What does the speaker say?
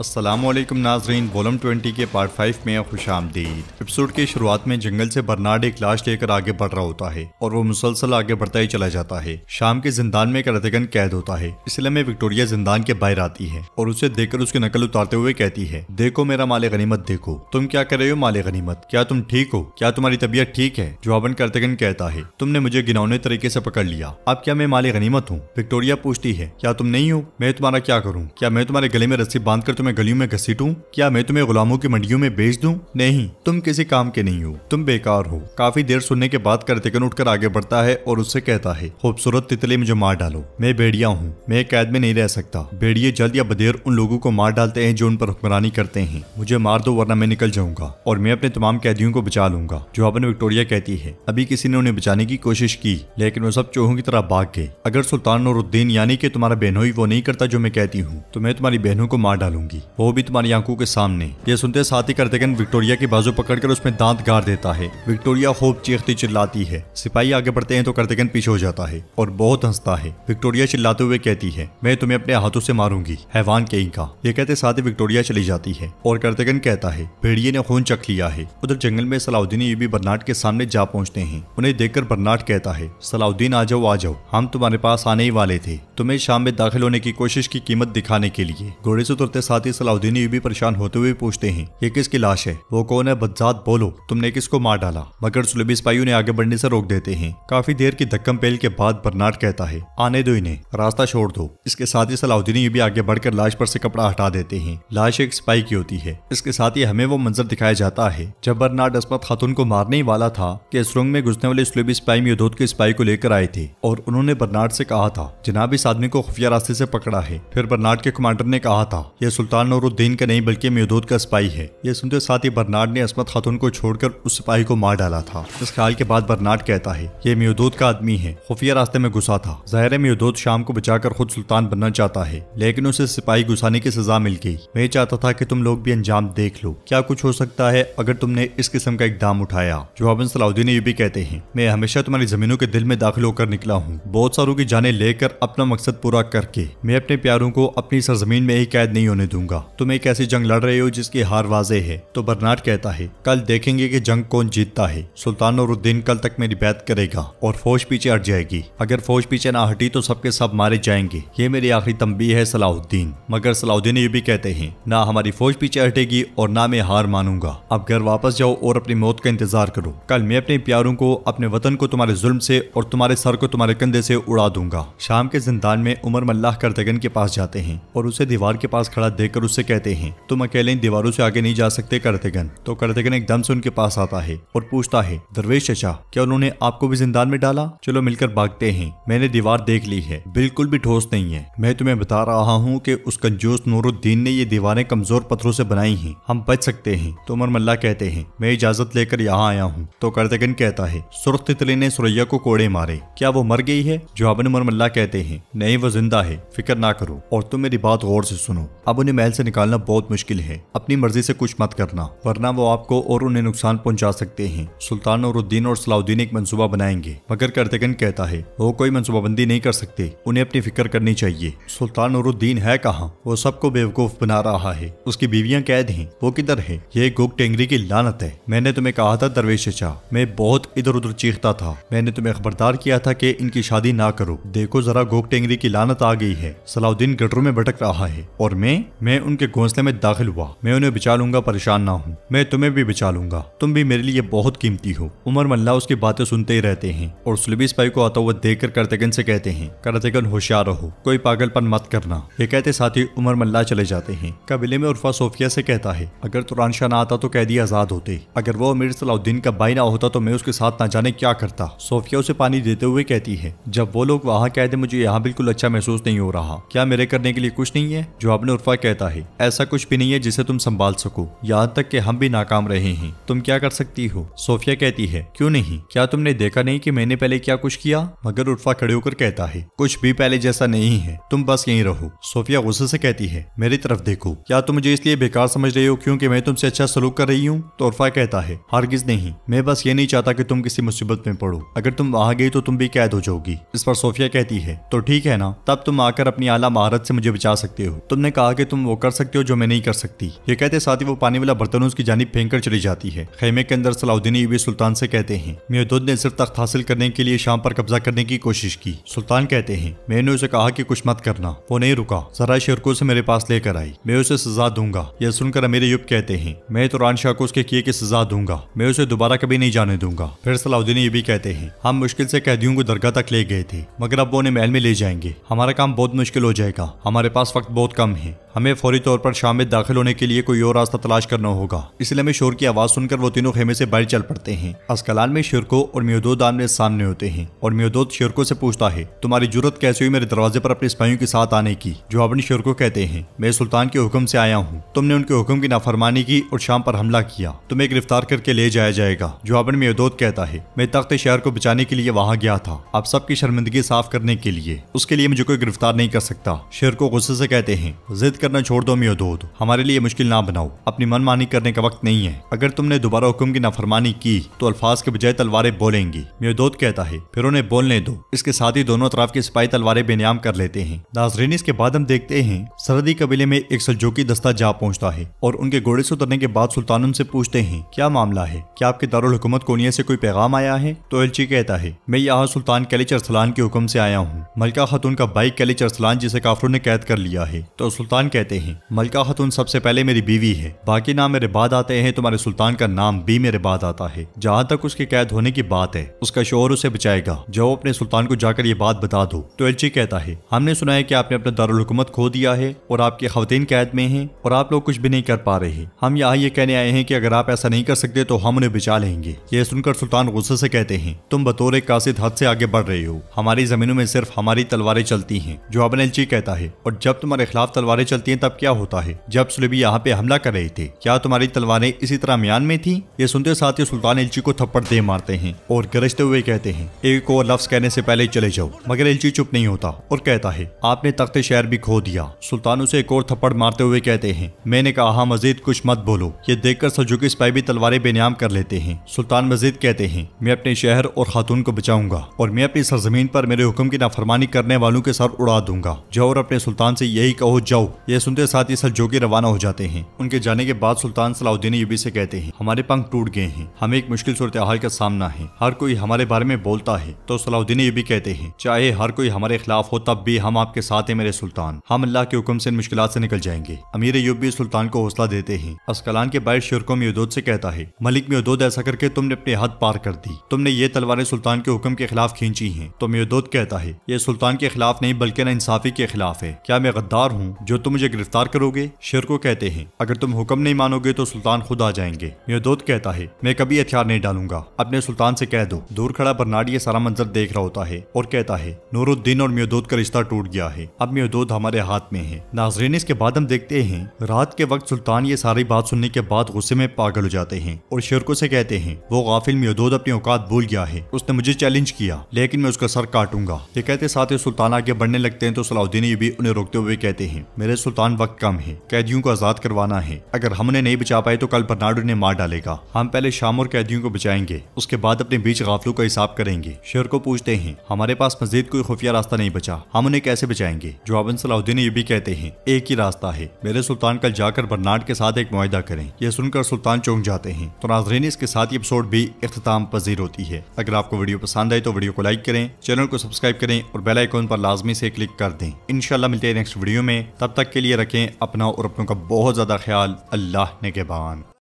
असलम नाजरीन वॉलम 20 के पार्ट 5 में खुश आमदीद एपिसोड की शुरुआत में जंगल से बर्नाड एक लाश लेकर आगे बढ़ रहा होता है और वो मुसलसल आगे बढ़ता ही चला जाता है शाम के जिंदान में करतगन कैद होता है इसलिए में विक्टोरिया जिंदान के बाहर आती है और उसे देखकर उसकी नकल उतारते हुए कहती है देखो मेरा माले गनीमत देखो तुम क्या कर रहे हो माले गनीमत क्या तुम ठीक हो क्या तुम्हारी तबीयत ठीक है जवाबन करतगन कहता है तुमने मुझे गिनौने तरीके ऐसी पकड़ लिया अब क्या मैं माले गनीमत हूँ विक्टोरिया पूछती है क्या तुम नहीं हो मैं तुम्हारा क्या करूँ क्या मैं तुम्हारे गले में रस्सी बांध कर तुम्हें गलियों में घसीटू क्या मैं तुम्हें गुलामों की मंडियों में बेच दू नहीं तुम किसी काम के नहीं हो तुम बेकार हो काफी देर सुनने के बाद करतेकन उठकर आगे बढ़ता है और उससे कहता है खूबसूरत तितली मुझे मार डालो मैं बेड़िया हूँ मैं कैद में नहीं रह सकता बेड़िए जल्द या बदेर उन लोगों को मार डालते हैं जो उन पर हुक्मरानी करते हैं मुझे मार दो वरना मैं निकल जाऊंगा और मैं अपने तमाम कैदियों को बचा लूंगा जो अपने विक्टोरिया कहती है अभी किसी ने उन्हें बचाने की कोशिश की लेकिन वो सब चोहों की तरह भाग गए अगर सुल्तान उद्दीन यानी कि तुम्हारा बहनोई वो नहीं करता जो मैं कहती हूँ तो मैं तुम्हारी बहनों को मार डालूंगी जाएगी वो भी तुम्हारी आंखों के सामने ये सुनते साथ ही करतेगन विक्टोरिया की बाजू पकड़कर उसमें दांत गाड़ देता है विक्टोरिया खूब चीखती चिल्लाती है सिपाही आगे बढ़ते हैं तो करतेगन पीछे हो जाता है और बहुत हंसता है विक्टोरिया चिल्लाते हुए कहती है मैं तुम्हें अपने हाथों से मारूंगी हैवान कहीं का ये कहते साथ ही विक्टोरिया चली जाती है और करतेगन कहता है भेड़िए ने खून चख लिया है उधर जंगल में सलाउद्दीन यूबी बर्नाट के सामने जा पहुंचते हैं उन्हें देखकर बर्नाट कहता है सलाउद्दीन आ जाओ आ जाओ हम तुम्हारे पास आने ही वाले थे तुम्हें शाम में दाखिल होने की कोशिश की कीमत दिखाने के लिए घोड़े से उतरते साथ साथ ही सलाउद्दीन भी परेशान होते हुए पूछते हैं ये किसकी लाश है वो कौन है बदजात बोलो तुमने किसको मार डाला मगर सुलेबी सिपाही उन्हें आगे बढ़ने से रोक देते हैं काफी देर की धक्कम पेल के बाद बर्नाड कहता है आने दो इन्हें रास्ता छोड़ दो इसके साथ ही सलाउद्दीन भी आगे बढ़कर लाश पर से कपड़ा हटा देते हैं लाश एक सिपाही की होती है इसके साथ ही हमें वो मंजर दिखाया जाता है जब बर्नाड अस्मत खातून को मारने ही वाला था कि सुरंग में घुसने वाले सुलेबी सिपाही योधोत के सिपाही को लेकर आए थे और उन्होंने बर्नाड से कहा था जनाब इस आदमी को खुफिया रास्ते से पकड़ा है फिर बर्नाड के कमांडर ने कहा था यह सुल्तान सुल्तान नूरुद्दीन का नहीं बल्कि मेहदूद का सिपाही है यह सुनते साथ ही बर्नाड ने असमत खातून को छोड़कर उस सिपाही को मार डाला था इस ख्याल के बाद बर्नाड कहता है यह मेहदूद का आदमी है खुफिया रास्ते में घुसा था ज़ाहिर मेहदूद शाम को बचाकर खुद सुल्तान बनना चाहता है लेकिन उसे सिपाही घुसाने की सजा मिल गई मैं चाहता था कि तुम लोग भी अंजाम देख लो क्या कुछ हो सकता है अगर तुमने इस किस्म का इकदाम उठाया जवाबन सलाउद्दीन ये भी कहते हैं मैं हमेशा तुम्हारी जमीनों के दिल में दाखिल होकर निकला हूँ बहुत सारों की जाने लेकर अपना मकसद पूरा करके मैं अपने प्यारों को अपनी सरजमीन में ही कैद नहीं होने दूंगा दूंगा तुम एक ऐसी जंग लड़ रहे हो जिसकी हार वाजे है तो बर्नाड कहता है कल देखेंगे कि जंग कौन जीतता है सुल्तान और उद्दीन कल तक मेरी बैत करेगा और फौज पीछे हट जाएगी अगर फौज पीछे ना हटी तो सबके सब मारे जाएंगे ये मेरी आखिरी तंबी है सलाहुद्दीन मगर सलाहुद्दीन ये भी कहते हैं ना हमारी फौज पीछे हटेगी और ना मैं हार मानूंगा अब घर वापस जाओ और अपनी मौत का इंतजार करो कल मैं अपने प्यारों को अपने वतन को तुम्हारे जुल्म से और तुम्हारे सर को तुम्हारे कंधे से उड़ा दूंगा शाम के जिंदान में उमर मल्लाह करदगन के पास जाते हैं और उसे दीवार के पास खड़ा देख देखकर उससे कहते हैं तुम अकेले इन दीवारों से आगे नहीं जा सकते करतेगन तो करतेगन एकदम से उनके पास आता है और पूछता है दरवेश चचा क्या उन्होंने आपको भी जिंदा में डाला चलो मिलकर भागते हैं मैंने दीवार देख ली है बिल्कुल भी ठोस नहीं है मैं तुम्हें बता रहा हूँ की उस कंजूस नूरुद्दीन ने ये दीवारें कमजोर पत्थरों से बनाई है हम बच सकते हैं तो उमर मल्ला कहते हैं मैं इजाजत लेकर यहाँ आया हूँ तो करतेगन कहता है सुरख तितली ने सुरैया को कोड़े मारे क्या वो मर गई है जो अब उमर मल्ला कहते हैं नहीं वो जिंदा है फिक्र ना करो और तुम मेरी बात गौर से सुनो अब उन्हें जाल से निकालना बहुत मुश्किल है अपनी मर्जी से कुछ मत करना वरना वो आपको और उन्हें नुकसान पहुंचा सकते हैं सुल्तान उद्दीन और सलाउद्दीन एक मंसूबा बनाएंगे मगर करतगन कहता है वो कोई मनसूबाबंदी नहीं कर सकते उन्हें अपनी फिक्र करनी चाहिए सुल्तान उद्दीन है कहाँ वो सबको बेवकूफ बना रहा है उसकी बीवियाँ कैद है वो किधर है ये गुग टेंगरी की लानत है मैंने तुम्हें कहा था दरवेश चचा मैं बहुत इधर उधर चीखता था मैंने तुम्हें खबरदार किया था की इनकी शादी ना करो देखो जरा गोक टेंगरी की लानत आ गई है सलाउद्दीन गटरों में भटक रहा है और मैं मैं उनके घोंसले में दाखिल हुआ मैं उन्हें बचा लूंगा परेशान ना हूँ मैं तुम्हें भी बचा लूंगा तुम भी मेरे लिए बहुत कीमती हो उमर मल्ला उसकी बातें सुनते ही रहते हैं और सुलबी सिपाही को आता हुआ देख कर करतेगन से कहते हैं करतगन होशियार रहो कोई पागलपन मत करना ये कहते साथ ही उमर मल्ला चले जाते हैं कबीले में उर्फा सोफिया से कहता है अगर तुरान शाह ना आता तो कैदी आजाद होते अगर वो अमीर सलाउद्दीन का भाई ना होता तो मैं उसके साथ ना जाने क्या करता सोफिया उसे पानी देते हुए कहती है जब वो लोग वहाँ कहते मुझे यहाँ बिल्कुल अच्छा महसूस नहीं हो रहा क्या मेरे करने के लिए कुछ नहीं है जो आपने उर्फा कहता है ऐसा कुछ भी नहीं है जिसे तुम संभाल सको यहाँ तक कि हम भी नाकाम रहे हैं तुम क्या कर सकती हो सोफिया कहती है क्यों नहीं क्या तुमने देखा नहीं कि मैंने पहले क्या कुछ किया मगर उर्फा खड़े होकर कहता है कुछ भी पहले जैसा नहीं है तुम बस यही रहो सोफिया गुस्से से कहती है मेरी तरफ देखो क्या तुम मुझे इसलिए बेकार समझ रहे हो क्यूँकी मैं तुमसे अच्छा सलूक कर रही हूँ तो उर्फा कहता है हरगिज नहीं मैं बस ये नहीं चाहता की तुम किसी मुसीबत में पढ़ो अगर तुम वहाँ गई तो तुम भी कैद हो जाओगी इस पर सोफिया कहती है तो ठीक है ना तब तुम आकर अपनी आला महारत से मुझे बचा सकते हो तुमने कहा कि तुम वो कर सकते हो जो मैं नहीं कर सकती ये कहते साथ ही वो पानी वाला बर्तन उसकी जानी फेंक कर चली जाती है खेमे के अंदर सलाउद्दीन यूबी सुल्तान से कहते हैं मेहदुद ने सिर्फ तख्त हासिल करने के लिए शाम पर कब्जा करने की कोशिश की सुल्तान कहते हैं मैंने उसे कहा कि कुछ मत करना वो नहीं रुका जरा शेर को मेरे पास लेकर आई मैं उसे सजा दूंगा यह सुनकर अमीर युब कहते हैं मैं तो रान शाह को उसके किए की सजा दूंगा मैं उसे दोबारा कभी नहीं जाने दूंगा फिर सलाउद्दीन यूबी कहते हैं हम मुश्किल से कैदियों को दरगाह तक ले गए थे मगर अब वो उन्हें महल में ले जाएंगे हमारा काम बहुत मुश्किल हो जाएगा हमारे पास वक्त बहुत कम है हमें फौरी तौर पर शाम में दाखिल होने के लिए कोई और रास्ता तलाश करना होगा इसलिए मैं शोर की आवाज सुनकर वो तीनों खेमे से बाहर चल पड़ते हैं अस्कलान में शेरको और मियोदोद आमने सामने होते हैं और मियोदोद शेरको से पूछता है तुम्हारी जरूरत कैसे हुई मेरे दरवाजे पर अपने सिपाहियों के साथ आने की जो अपने शेरको कहते हैं मैं सुल्तान के हुक्म से आया हूँ तुमने उनके हुक्म की नाफरमानी की और शाम पर हमला किया तुम्हें गिरफ्तार करके ले जाया जाएगा जो अपने मियोदोद कहता है मैं तख्त शहर को बचाने के लिए वहाँ गया था आप सबकी शर्मिंदगी साफ करने के लिए उसके लिए मुझे कोई गिरफ्तार नहीं कर सकता शेर को गुस्से से कहते हैं जिद करना छोड़ दो मियो दो हमारे लिए मुश्किल ना बनाओ अपनी मनमानी करने का वक्त नहीं है अगर तुमने दोबारा हुक्म की नाफरमानी की तो अल्फाज के बजाय तलवारें बोलेंगी दो कहता है फिर उन्हें बोलने दो इसके साथ ही दोनों तरफ के सिपाही तलवारें बेनियाम कर लेते हैं नाजरीन इसके बाद हम देखते हैं सरहदी कबीले में एक सलजोकी दस्ता जा पहुँचता है और उनके घोड़े से उतरने के बाद सुल्तान उनसे पूछते हैं क्या मामला है क्या आपके हुकूमत कोनिया से कोई पैगाम आया है तो एलची कहता है मैं यहाँ सुल्तान कलिच अरसलान के हुक्म से आया हूँ मलका खातून का बाइक कलिच अरसलान जिसे काफरों ने कैद कर लिया है तो सुल्तान कहते आते हैं मलका खतुन सबसे पहले मेरी बीवी है बाकी नाम मेरे बाद आते हैं तुम्हारे सुल्तान का नाम भी मेरे बाद आता है जहाँ तक उसके कैद होने की बात है उसका शोर उसे बचाएगा जब अपने सुल्तान को जाकर ये बात बता दो तो एलची कहता है हमने सुना है की आपने अपना दारकूमत खो दिया है और आपकी खातन कैद में है और आप लोग कुछ भी नहीं कर पा रहे हम यहाँ ये कहने आए हैं की अगर आप ऐसा नहीं कर सकते तो हम उन्हें बचा लेंगे ये सुनकर सुल्तान गुस्से से कहते हैं तुम बतौर एक कासिद हद से आगे बढ़ रहे हो हमारी जमीनों में सिर्फ हमारी तलवारें चलती हैं जो अब एलची कहता है और जब तुम्हारे खिलाफ तलवारें चलती हैं तब क्या होता है जब सुलेबी यहाँ पे हमला कर रहे थे क्या तुम्हारी तलवारें इसी तरह म्यान में थी ये सुनते साथ ही सुल्तान एलची को थप्पड़ दे मारते हैं और गरजते हुए कहते हैं एक और लफ्ज कहने से पहले चले जाओ मगर एलची चुप नहीं होता और कहता है आपने तख्त शहर भी खो दिया सुल्तान उसे एक और थप्पड़ मारते हुए कहते हैं मैंने कहा हाँ, मजीद कुछ मत बोलो ये देखकर सजुकी सिपाही भी तलवारें बेनियाम कर लेते हैं सुल्तान मजीद कहते हैं मैं अपने शहर और खातून को बचाऊंगा और मैं अपनी सरजमीन पर मेरे हुक्म की नाफरमानी करने वालों के सर उड़ा दूंगा जाओ और अपने सुल्तान से यही कहो जाओ ये सुन सुनते साथ ही सहयोगी रवाना हो जाते हैं उनके जाने के बाद सुल्तान सलाउद्दीन यूबी से कहते हैं हमारे पंख टूट गए हैं हमें एक मुश्किल सूरत हाल का सामना है हर कोई हमारे बारे में बोलता है तो सलाउद्दीन यूबी कहते हैं चाहे हर कोई हमारे खिलाफ हो तब भी हम आपके साथ है मेरे सुल्तान हम अल्लाह के हुक्म से इन मुश्किल से निकल जाएंगे अमीर यूबी सुल्तान को हौसला देते हैं अस्कलान के बाइस शेर को से कहता है मलिक म्योदोद ऐसा करके तुमने अपने हद पार कर दी तुमने ये तलवारें सुल्तान के हुक्म के खिलाफ खींची हैं तो म्योदोद कहता है ये सुल्तान के खिलाफ नहीं बल्कि ना इंसाफी के खिलाफ है क्या मैं गद्दार हूँ जो तुम मुझे गिरफ्तार करोगे शेर को कहते हैं अगर तुम हुक्म नहीं मानोगे तो सुल्तान खुद आ जाएंगे यहदोत कहता है मैं कभी हथियार नहीं डालूंगा अपने सुल्तान से कह दो दूर खड़ा बर्नाड ये सारा मंजर देख रहा होता है और कहता है नूरुद्दीन और म्योदोद का रिश्ता टूट गया है अब म्योदोद हमारे हाथ में है नाजरीन इसके बाद हम देखते हैं रात के वक्त सुल्तान ये सारी बात सुनने के बाद गुस्से में पागल हो जाते हैं और शेरको से कहते हैं वो गाफिल म्योदोद अपनी औकात भूल गया है उसने मुझे चैलेंज किया लेकिन मैं उसका सर काटूंगा ये कहते साथ ही सुल्तान आगे बढ़ने लगते हैं तो सलाउद्दीन ये भी उन्हें रोकते हुए कहते हैं मेरे सुल्तान जवान वक्त कम है कैदियों को आजाद करवाना है अगर हमने नहीं बचा पाए तो कल बर्नाडो ने मार डालेगा हम पहले शाम और कैदियों को बचाएंगे उसके बाद अपने बीच गाफलों का हिसाब करेंगे शेर को पूछते हैं हमारे पास मजीद कोई खुफिया रास्ता नहीं बचा हम उन्हें कैसे बचाएंगे जवाबन सलाउद्दीन ये भी कहते हैं एक ही रास्ता है मेरे सुल्तान कल जाकर बर्नाड के साथ एक माहिदा करें यह सुनकर सुल्तान चौंक जाते हैं तो नाजरीन इसके साथ ही एपिसोड भी अख्ताम पजीर होती है अगर आपको वीडियो पसंद आए तो वीडियो को लाइक करें चैनल को सब्सक्राइब करें और बेलाइकोन पर लाजमी से क्लिक कर दें इनशाला मिलते हैं नेक्स्ट वीडियो में तब तक के लिए रखें अपना और अपनों का बहुत ज़्यादा ख्याल अल्लाह ने के बान